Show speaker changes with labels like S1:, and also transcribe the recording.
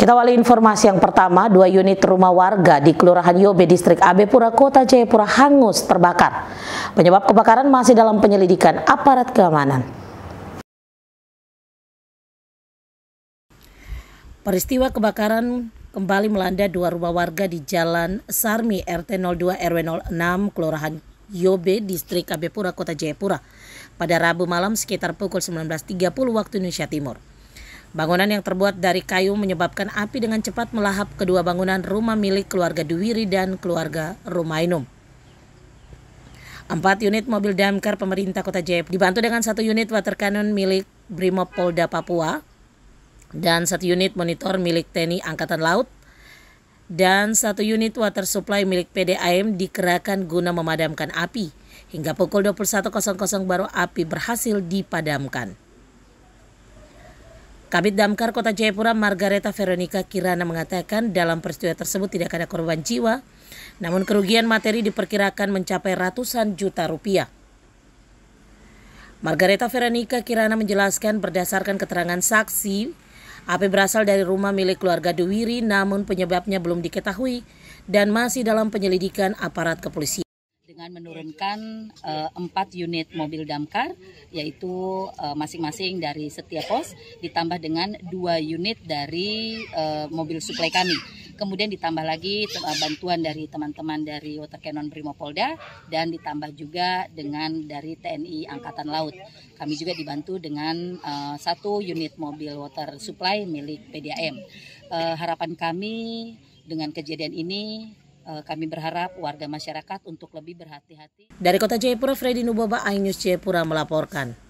S1: Kita awali informasi yang pertama, dua unit rumah warga di Kelurahan Yobe, Distrik AB Pura, Kota Jayapura hangus terbakar. Penyebab kebakaran masih dalam penyelidikan aparat keamanan. Peristiwa kebakaran kembali melanda dua rumah warga di Jalan Sarmi RT 02 RW 06 Kelurahan Yobe, Distrik AB Pura, Kota Jayapura pada Rabu malam sekitar pukul 19.30 waktu Indonesia Timur. Bangunan yang terbuat dari kayu menyebabkan api dengan cepat melahap kedua bangunan rumah milik keluarga Duwiri dan keluarga Rumainum. Empat unit mobil damkar pemerintah kota Jayapura dibantu dengan satu unit water cannon milik Brimob Polda Papua dan satu unit monitor milik TNI Angkatan Laut dan satu unit water supply milik PDAM dikerahkan guna memadamkan api. Hingga pukul 21.00 baru api berhasil dipadamkan. Kabit Damkar Kota Jayapura Margareta Veronica Kirana mengatakan dalam peristiwa tersebut tidak ada korban jiwa, namun kerugian materi diperkirakan mencapai ratusan juta rupiah. Margareta Veronica Kirana menjelaskan berdasarkan keterangan saksi, api berasal dari rumah milik keluarga Dewiri, namun penyebabnya belum diketahui dan masih dalam penyelidikan aparat kepolisian
S2: dengan menurunkan eh, empat uh, unit mobil damkar yaitu eh, masing-masing uh, dari setiap pos ditambah dengan dua unit dari uh, mobil suplai kami kemudian ditambah lagi bantuan dari teman-teman dari Water Cannon Brimopolda dan ditambah juga dengan dari TNI Angkatan Laut. Kami juga dibantu dengan uh, satu unit mobil water supply milik PDAM. Uh, harapan kami dengan kejadian ini Eh, kami berharap warga masyarakat untuk lebih berhati-hati. Dari Kota Jayapura, Freddy Nuboba, iNews Jayapura melaporkan.